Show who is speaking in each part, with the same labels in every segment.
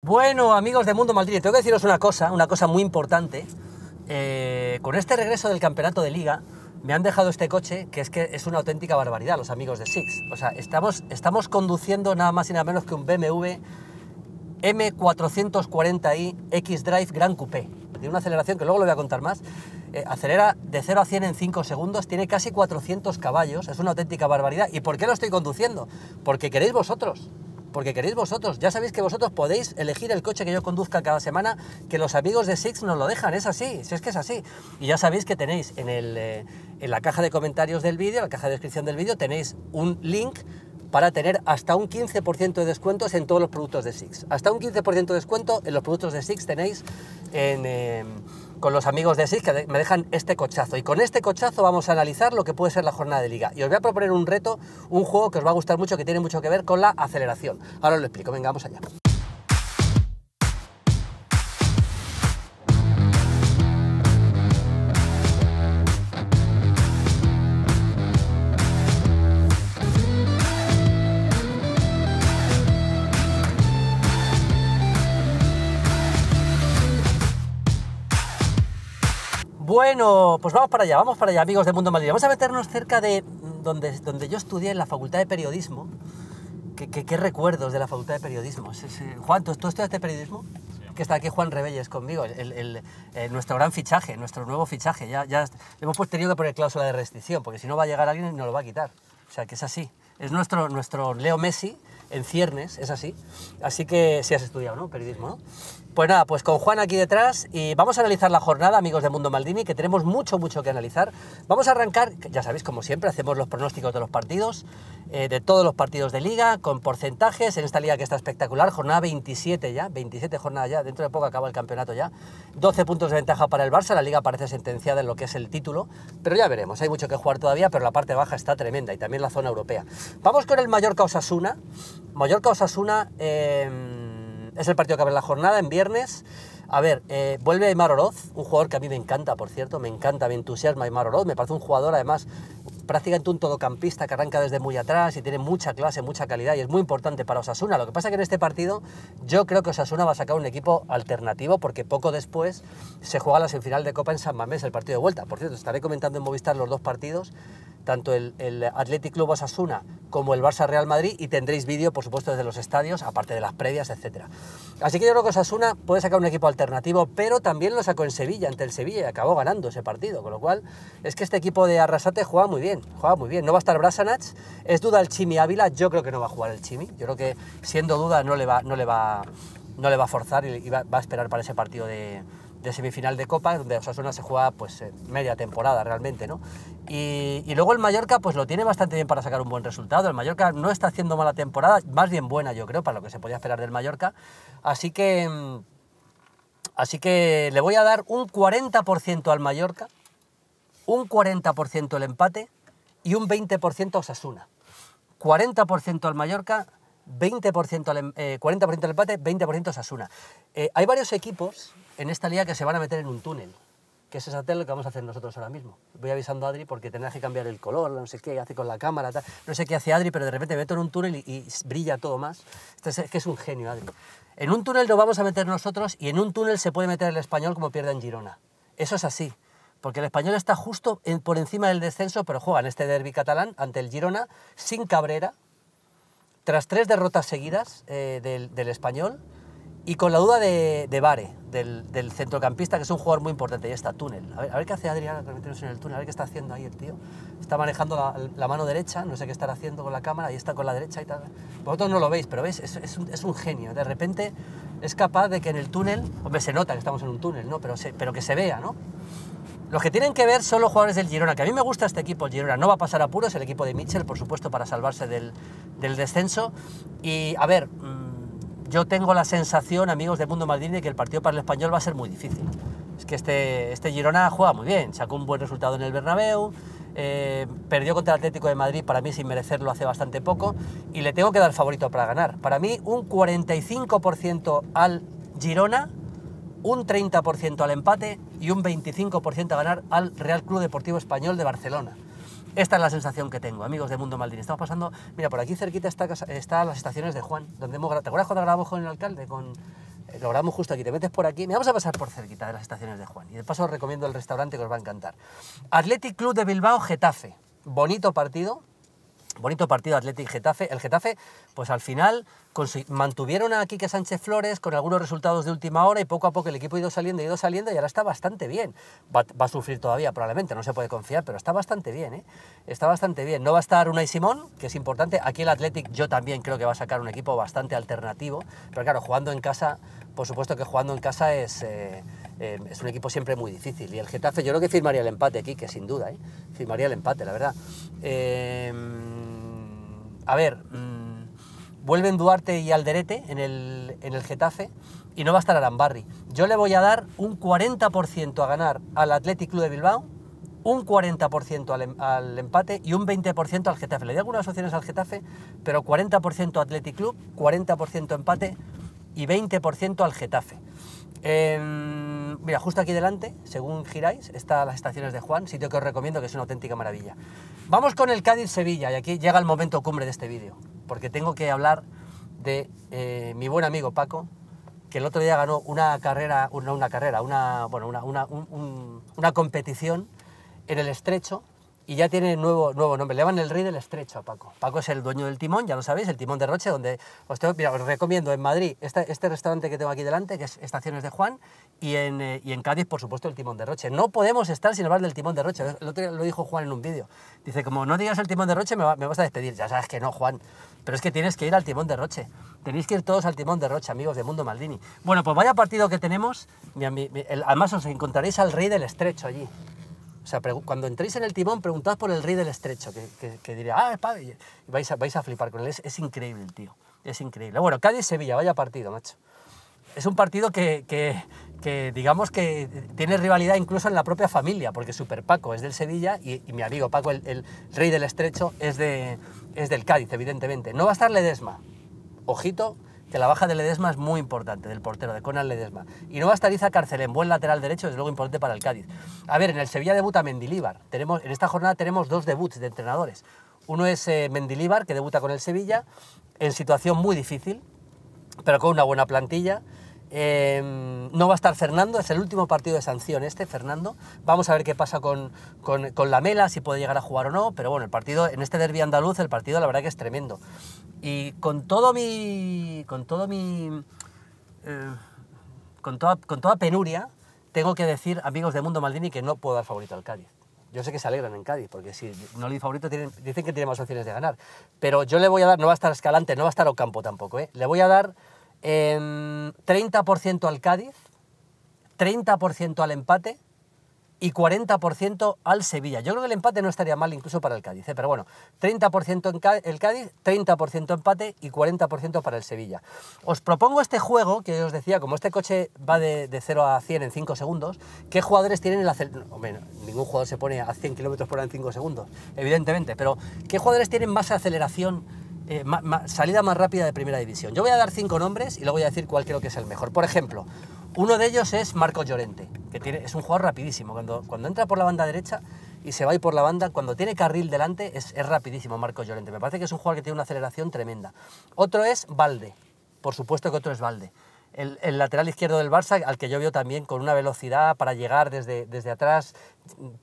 Speaker 1: Bueno, amigos de Mundo Madrid, tengo que deciros una cosa, una cosa muy importante. Eh, con este regreso del campeonato de liga, me han dejado este coche, que es que es una auténtica barbaridad, los amigos de Six. O sea, estamos, estamos conduciendo nada más y nada menos que un BMW M440i X-Drive Gran Coupé. Tiene una aceleración que luego lo voy a contar más. Eh, acelera de 0 a 100 en 5 segundos, tiene casi 400 caballos, es una auténtica barbaridad. ¿Y por qué lo estoy conduciendo? Porque queréis vosotros porque queréis vosotros. Ya sabéis que vosotros podéis elegir el coche que yo conduzca cada semana, que los amigos de Six nos lo dejan, es así, si es que es así. Y ya sabéis que tenéis en, el, eh, en la caja de comentarios del vídeo, en la caja de descripción del vídeo, tenéis un link para tener hasta un 15% de descuentos en todos los productos de Six. Hasta un 15% de descuento en los productos de Six tenéis en... Eh, con los amigos de SIS que me dejan este cochazo. Y con este cochazo vamos a analizar lo que puede ser la jornada de liga. Y os voy a proponer un reto, un juego que os va a gustar mucho, que tiene mucho que ver con la aceleración. Ahora os lo explico, venga, vamos allá. Bueno, pues vamos para allá, vamos para allá, amigos de Mundo Madrid. Vamos a meternos cerca de donde, donde yo estudié en la Facultad de Periodismo. ¿Qué, recuerdos de la Facultad de Periodismo? Juan, ¿tú, estudiaste periodismo? que está aquí Juan Rebelles conmigo, eh, nuestro gran fichaje, nuestro nuevo fichaje. Ya, ya hemos pues tenido que poner cláusula de restricción, porque si no va a llegar alguien y nos lo va a quitar. O sea, que es así. Es nuestro, nuestro Leo Messi en ciernes, es así. Así que si sí has estudiado, ¿no? Periodismo, ¿no? Pues nada, pues con Juan aquí detrás y vamos a analizar la jornada, amigos de Mundo Maldini, que tenemos mucho, mucho que analizar. Vamos a arrancar, ya sabéis, como siempre, hacemos los pronósticos de los partidos, eh, de todos los partidos de liga, con porcentajes, en esta liga que está espectacular, jornada 27 ya, 27 jornadas ya, dentro de poco acaba el campeonato ya, 12 puntos de ventaja para el Barça, la liga parece sentenciada en lo que es el título, pero ya veremos, hay mucho que jugar todavía, pero la parte baja está tremenda y también la zona europea. Vamos con el Mallorca-Osasuna, Mallorca-Osasuna... Eh, es el partido que abre la jornada en viernes. A ver, eh, vuelve Aymar Oroz, un jugador que a mí me encanta, por cierto, me encanta, me entusiasma Aymar Oroz, me parece un jugador además prácticamente un todocampista que arranca desde muy atrás y tiene mucha clase, mucha calidad y es muy importante para Osasuna. Lo que pasa es que en este partido yo creo que Osasuna va a sacar un equipo alternativo porque poco después se juega la semifinal de Copa en San Mamés, el partido de vuelta. Por cierto, estaré comentando en Movistar los dos partidos tanto el, Athletic Club Osasuna como el Barça Real Madrid y tendréis vídeo, por supuesto, desde los estadios, aparte de las previas, etc. Así que yo creo que Osasuna puede sacar un equipo alternativo, pero también lo sacó en Sevilla, ante el Sevilla, y acabó ganando ese partido, con lo cual es que este equipo de Arrasate juega muy bien, juega muy bien. No va a estar Brasanach, es duda el Chimi Ávila, yo creo que no va a jugar el Chimi, yo creo que siendo duda no le va, no le va, no le va a forzar y va a esperar para ese partido de de semifinal de Copa, donde Osasuna se juega pues media temporada realmente, ¿no? Y, luego el Mallorca pues lo tiene bastante bien para sacar un buen resultado. El Mallorca no está haciendo mala temporada, más bien buena yo creo, para lo que se podía esperar del Mallorca. Así que, mm, así que le voy a dar un 40% al Mallorca, un 40% el empate y un 20% a Osasuna. 40% al Mallorca, 20% al, 40% em, eh, al empate, 20% Sasuna. Eh, hay varios equipos en esta liga que se van a meter en un túnel, que es exactamente lo que vamos a hacer nosotros ahora mismo. Voy avisando a Adri porque tendrás que cambiar el color, no sé qué hace con la cámara, no sé qué hace Adri, pero de repente meto en un túnel y, brilla todo más. Este es que es un genio, Adri. En un túnel lo vamos a meter nosotros y en un túnel se puede meter el español como pierde en Girona. Eso es así porque el español está justo por encima del descenso, pero juega en este derby catalán ante el Girona sin Cabrera, tras tres derrotas seguidas eh, del, del, español y con la duda de, de Vare, del, centrocampista, que es un jugador muy importante, y está túnel. A ver, qué hace Adrián en el túnel, a ver qué está haciendo ahí el tío. Está manejando la, mano derecha, no sé qué estará haciendo con la cámara, y está con la derecha y tal. Vosotros no lo veis, pero veis, es, un, genio. De repente es capaz de que en el túnel, hombre, se nota que estamos en un túnel, ¿no? Pero, pero que se vea, ¿no? Los que tienen que ver son los jugadores del Girona, que a mí me gusta este equipo, el Girona. No va a pasar apuros el equipo de Mitchell, por supuesto, para salvarse del, descenso. Y a ver, mm, yo tengo la sensación, amigos de Mundo Maldini, que el partido para el español va a ser muy difícil. Es que este, este Girona juega muy bien, sacó un buen resultado en el Bernabéu, eh, perdió contra el Atlético de Madrid, para mí sin merecerlo hace bastante poco, y le tengo que dar favorito para ganar. Para mí un 45% al Girona, un 30% al empate y un 25% a ganar al Real Club Deportivo Español de Barcelona. Esta es la sensación que tengo, amigos de Mundo Maldini. Estamos pasando, mira, por aquí cerquita están está las estaciones de Juan, donde hemos ¿Te acuerdas cuando grabamos con el alcalde? Con, eh, lo grabamos justo aquí, te metes por aquí. Me vamos a pasar por cerquita de las estaciones de Juan. Y de paso os recomiendo el restaurante que os va a encantar. Athletic Club de Bilbao, Getafe. Bonito partido, Bonito partido Athletic Getafe. El Getafe, pues al final mantuvieron a Quique Sánchez Flores con algunos resultados de última hora y poco a poco el equipo ha ido saliendo, ha ido saliendo y ahora está bastante bien. Va, a sufrir todavía, probablemente, no se puede confiar, pero está bastante bien, ¿eh? Está bastante bien. No va a estar Unai Simón, que es importante. Aquí el Athletic yo también creo que va a sacar un equipo bastante alternativo, pero claro, jugando en casa, por supuesto que jugando en casa es. Eh, eh, es un equipo siempre muy difícil. Y el Getafe, yo creo que firmaría el empate aquí, que sin duda, firmaría el empate, la verdad. Eh, a ver, mm, vuelven Duarte y Alderete en el, en Getafe y no va a estar Arambarri. Yo le voy a dar un 40% a ganar al Athletic Club de Bilbao, un 40% em, al, empate y un 20% al Getafe. Le di algunas opciones al Getafe, pero 40% Athletic Club, 40% empate y 20% al Getafe. Em, mira, justo aquí delante, según giráis, están las estaciones de Juan, sitio que os recomiendo que es una auténtica maravilla. Vamos con el Cádiz-Sevilla y aquí llega el momento cumbre de este vídeo, porque tengo que hablar de eh, mi buen amigo Paco, que el otro día ganó una carrera, una, una carrera, una, una, una competición en el estrecho y ya tiene nuevo, nuevo nombre. Le van el rey del estrecho a Paco. Paco es el dueño del timón, ya lo sabéis, el timón de Roche, donde os, recomiendo en Madrid este, restaurante que tengo aquí delante, que es Estaciones de Juan, y en, eh, en Cádiz, por supuesto, el timón de Roche. No podemos estar sin hablar del timón de Roche. Lo, dijo Juan en un vídeo. Dice, como no digas el timón de Roche, me, vas a despedir. Ya sabes que no, Juan. Pero es que tienes que ir al timón de Roche. Tenéis que ir todos al timón de Roche, amigos de Mundo Maldini. Bueno, pues vaya partido que tenemos. además os encontraréis al rey del estrecho allí. O sea, cuando entréis en el timón, preguntad por el rey del estrecho, que, diría, ah, es y vais a, flipar con él. Es, increíble el tío, es increíble. Bueno, Cádiz-Sevilla, vaya partido, macho. Es un partido que, digamos que tiene rivalidad incluso en la propia familia, porque Super Paco es del Sevilla y, mi amigo Paco, el, rey del estrecho, es, de, es del Cádiz, evidentemente. No va a estar Ledesma. Ojito, que la baja de Ledesma es muy importante, del portero, de Conan Ledesma. Y no va a estar Iza en buen lateral derecho, es luego importante para el Cádiz. A ver, en el Sevilla debuta Mendilíbar. Tenemos, en esta jornada tenemos dos debuts de entrenadores. Uno es eh, Mendilíbar, que debuta con el Sevilla, en situación muy difícil, pero con una buena plantilla. Em, no va a estar Fernando, es el último partido de sanción este, Fernando. Vamos a ver qué pasa con, con, la Mela, si puede llegar a jugar o no, pero bueno, el partido, en este derby andaluz, el partido la verdad que es tremendo. Y con todo mi. con todo mi. Eh, con, toda, con toda penuria, tengo que decir, amigos de Mundo Maldini, que no puedo dar favorito al Cádiz. Yo sé que se alegran en Cádiz, porque si no le di favorito, dicen que tiene más opciones de ganar. Pero yo le voy a dar, no va a estar Escalante, no va a estar Ocampo tampoco, ¿eh? le voy a dar 30% al Cádiz, 30% al empate y 40% al Sevilla. Yo creo que el empate no estaría mal incluso para el Cádiz, ¿eh? pero bueno, 30% en el Cádiz, 30% empate y 40% para el Sevilla. Os propongo este juego que os decía, como este coche va de, 0 a 100 en 5 segundos, ¿qué jugadores tienen el acelerador? ningún jugador se pone a 100 km por hora en 5 segundos, evidentemente, pero ¿qué jugadores tienen más aceleración? Eh, salida más rápida de primera división. Yo voy a dar cinco nombres y luego voy a decir cuál creo que es el mejor. Por ejemplo, uno de ellos es Marco Llorente, que tiene, es un jugador rapidísimo. Cuando, cuando entra por la banda derecha y se va y por la banda, cuando tiene carril delante es, rapidísimo Marco Llorente. Me parece que es un jugador que tiene una aceleración tremenda. Otro es Balde, por supuesto que otro es Balde, El, lateral izquierdo del Barça, al que yo veo también con una velocidad para llegar desde, desde atrás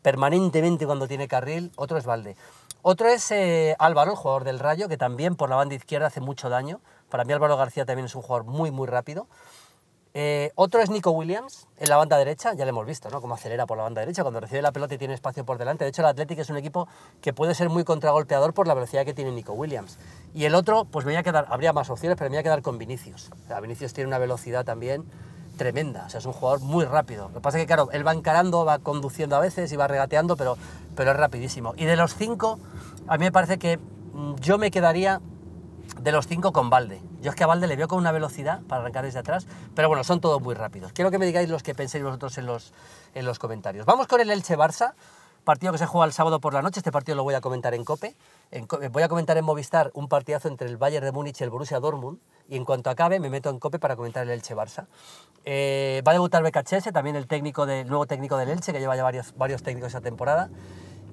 Speaker 1: permanentemente cuando tiene carril, otro es Balde. Otro es eh, Álvaro, el jugador del Rayo, que también por la banda izquierda hace mucho daño. Para mí Álvaro García también es un jugador muy, muy rápido. Eh, otro es Nico Williams en la banda derecha, ya lo hemos visto, ¿no? Cómo acelera por la banda derecha, cuando recibe la pelota y tiene espacio por delante. De hecho, el Athletic es un equipo que puede ser muy contragolpeador por la velocidad que tiene Nico Williams. Y el otro, pues me voy a quedar, habría más opciones, pero me voy a quedar con Vinicius. Vinicius tiene una velocidad también tremenda. O sea, es un jugador muy rápido. Lo que pasa es que, claro, él va encarando, va conduciendo a veces y va regateando, pero, pero es rapidísimo. Y de los cinco, a mí me parece que mm, yo me quedaría de los cinco con Valde. Yo es que a Valde le veo con una velocidad para arrancar desde atrás, pero bueno, son todos muy rápidos. Quiero que me digáis los que penséis vosotros en los, en los comentarios. Vamos con el Elche Barça partido que se juega el sábado por la noche, este partido lo voy a comentar en COPE. voy a comentar en Movistar un partidazo entre el Bayern de Múnich y el Borussia Dortmund, y en cuanto acabe me meto en COPE para comentar el Elche-Barça. Eh, va a debutar Becachese, también el, técnico de, el nuevo técnico del Elche, que lleva ya varios, varios técnicos esa temporada.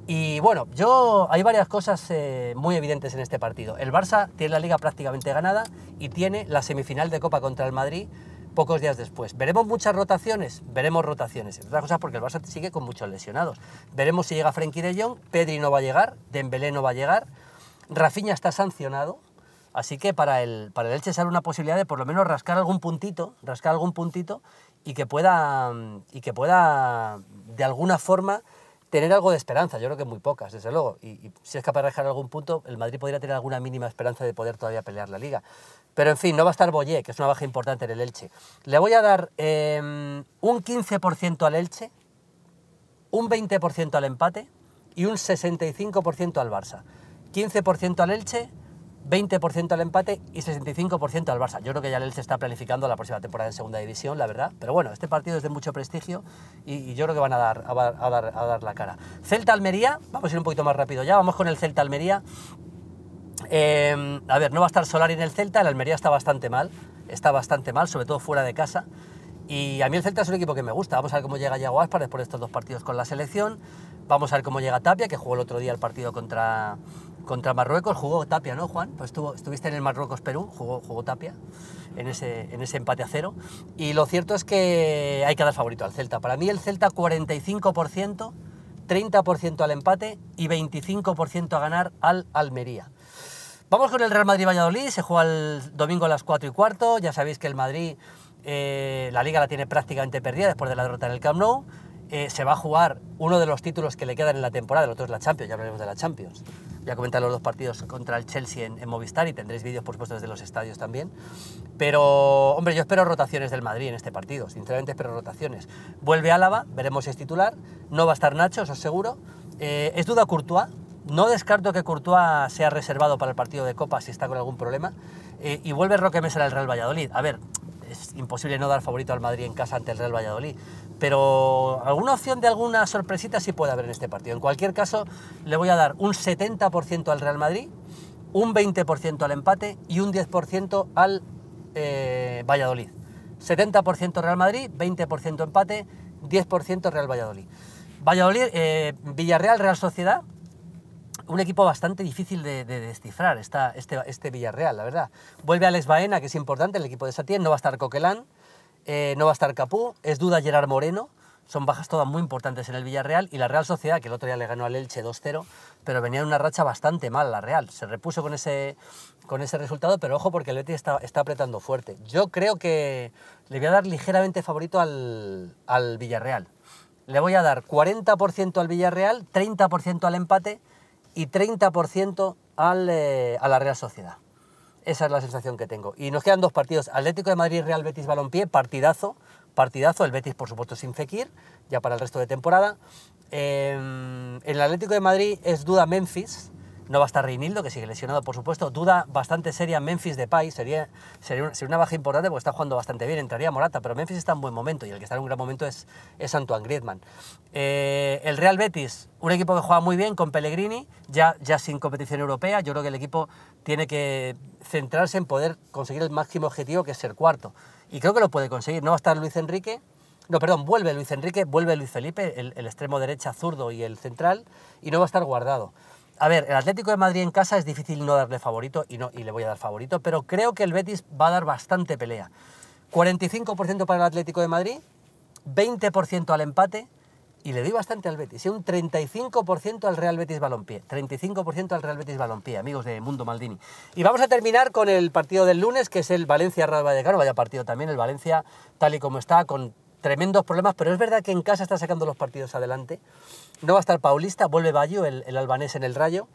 Speaker 1: Y bueno, yo hay varias cosas eh, muy evidentes en este partido. El Barça tiene la liga prácticamente ganada y tiene la semifinal de Copa contra el Madrid pocos días después. ¿Veremos muchas rotaciones? Veremos rotaciones, entre otras cosas porque el Barça sigue con muchos lesionados. Veremos si llega Frenkie de Jong, Pedri no va a llegar, Dembélé no va a llegar, Rafinha está sancionado, así que para el, para el Elche sale una posibilidad de por lo menos rascar algún puntito, rascar algún puntito y que pueda, y que pueda de alguna forma tener algo de esperanza, yo creo que muy pocas, desde luego. Y, si es capaz de dejar algún punto, el Madrid podría tener alguna mínima esperanza de poder todavía pelear la liga. Pero en fin, no va a estar Boyé, que es una baja importante en el Elche. Le voy a dar em, un 15% al Elche, un 20% al empate y un 65% al Barça. 15% al Elche, 20% al empate y 65% al Barça. Yo creo que ya el se está planificando la próxima temporada en Segunda División, la verdad. Pero bueno, este partido es de mucho prestigio y, yo creo que van a dar, a, dar, la cara. Celta-Almería, vamos a ir un poquito más rápido ya, vamos con el Celta-Almería. Em, a ver, no va a estar Solar en el Celta, el Almería está bastante mal, está bastante mal, sobre todo fuera de casa. Y a mí el Celta es un equipo que me gusta. Vamos a ver cómo llega Aspar después de estos dos partidos con la selección. Vamos a ver cómo llega Tapia, que jugó el otro día el partido contra, contra Marruecos. Jugó Tapia, ¿no, Juan? Pues estuvo, estuviste en el Marruecos-Perú, jugó, Tapia en ese, en ese empate a cero. Y lo cierto es que hay que dar favorito al Celta. Para mí el Celta 45%, 30% al empate y 25% a ganar al Almería. Vamos con el Real Madrid-Valladolid. Se juega el domingo a las 4 y cuarto. Ya sabéis que el Madrid eh, la liga la tiene prácticamente perdida después de la derrota en el Camp Nou. Eh, se va a jugar uno de los títulos que le quedan en la temporada, el otro es la Champions, ya hablaremos de la Champions. Ya comentaré los dos partidos contra el Chelsea en, Movistar y tendréis vídeos, por supuesto, desde los estadios también. Pero, hombre, yo espero rotaciones del Madrid en este partido, sinceramente espero rotaciones. Vuelve Álava, veremos si es titular, no va a estar Nacho, os es eh, es duda Courtois, no descarto que Courtois sea reservado para el partido de Copa si está con algún problema. y vuelve Roque Mesa al Real Valladolid. A ver, es imposible no dar favorito al Madrid en casa ante el Real Valladolid. Pero alguna opción de alguna sorpresita sí puede haber en este partido. En cualquier caso, le voy a dar un 70% al Real Madrid, un 20% al empate y un 10% al eh, Valladolid. 70% Real Madrid, 20% empate, 10% Real Valladolid. Valladolid, eh, Villarreal, Real Sociedad, un equipo bastante difícil de, descifrar este, este, Villarreal, la verdad. Vuelve Les Baena, que es importante, el equipo de Satien, no va a estar Coquelán, eh, no va a estar Capú, es duda Gerard Moreno, son bajas todas muy importantes en el Villarreal y la Real Sociedad, que el otro día le ganó al Elche 2-0, pero venía en una racha bastante mal la Real. Se repuso con ese, con ese resultado, pero ojo porque el Betis está, apretando fuerte. Yo creo que le voy a dar ligeramente favorito al, al Villarreal. Le voy a dar 40% al Villarreal, 30% al empate y 30% eh, a la Real Sociedad. Esa es la sensación que tengo. Y nos quedan dos partidos. Atlético de Madrid, Real Betis Balompié, partidazo, partidazo. El Betis, por supuesto, sin Fekir, ya para el resto de temporada. Eh, el Atlético de Madrid es duda Memphis, no va a estar Reinildo, que sigue lesionado, por supuesto. Duda bastante seria Memphis de Sería, sería, una, baja importante porque está jugando bastante bien. Entraría Morata, pero Memphis está en buen momento y el que está en un gran momento es, es Antoine Griezmann. Eh, el Real Betis, un equipo que juega muy bien con Pellegrini, ya, ya sin competición europea. Yo creo que el equipo tiene que centrarse en poder conseguir el máximo objetivo, que es ser cuarto. Y creo que lo puede conseguir. No va a estar Luis Enrique, no, perdón, vuelve Luis Enrique, vuelve Luis Felipe, el, el, extremo derecha zurdo y el central, y no va a estar guardado a ver, el Atlético de Madrid en casa es difícil no darle favorito y, no, y le voy a dar favorito, pero creo que el Betis va a dar bastante pelea. 45% para el Atlético de Madrid, 20% al empate y le doy bastante al Betis. ¿eh? Y un 35% al Real Betis Balompié. 35% al Real Betis Balompié, amigos de Mundo Maldini. Y vamos a terminar con el partido del lunes, que es el Valencia-Real Vallecano. Vaya partido también, el Valencia, tal y como está, con tremendos problemas, pero es verdad que en casa está sacando los partidos adelante. No va a estar Paulista, vuelve Bayo, el, albanés en el Rayo.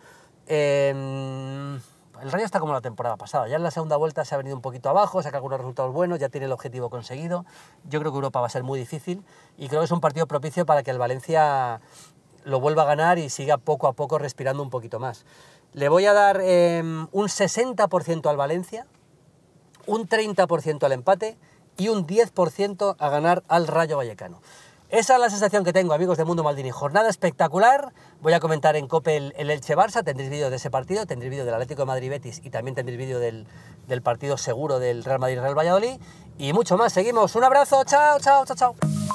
Speaker 1: Em, el Rayo está como la temporada pasada, ya en la segunda vuelta se ha venido un poquito abajo, saca algunos resultados buenos, ya tiene el objetivo conseguido. Yo creo que Europa va a ser muy difícil y creo que es un partido propicio para que el Valencia lo vuelva a ganar y siga poco a poco respirando un poquito más. Le voy a dar em, un 60% al Valencia, un 30% al empate y un 10% a ganar al Rayo Vallecano. Esa es la sensación que tengo, amigos de Mundo Maldini. Jornada espectacular. Voy a comentar en COPE el, Elche Barça. Tendréis vídeo de ese partido, tendréis vídeo del Atlético de Madrid Betis y también tendréis vídeo del, del partido seguro del Real Madrid Real Valladolid. Y mucho más. Seguimos. Un abrazo. Chao, chao, chao, chao.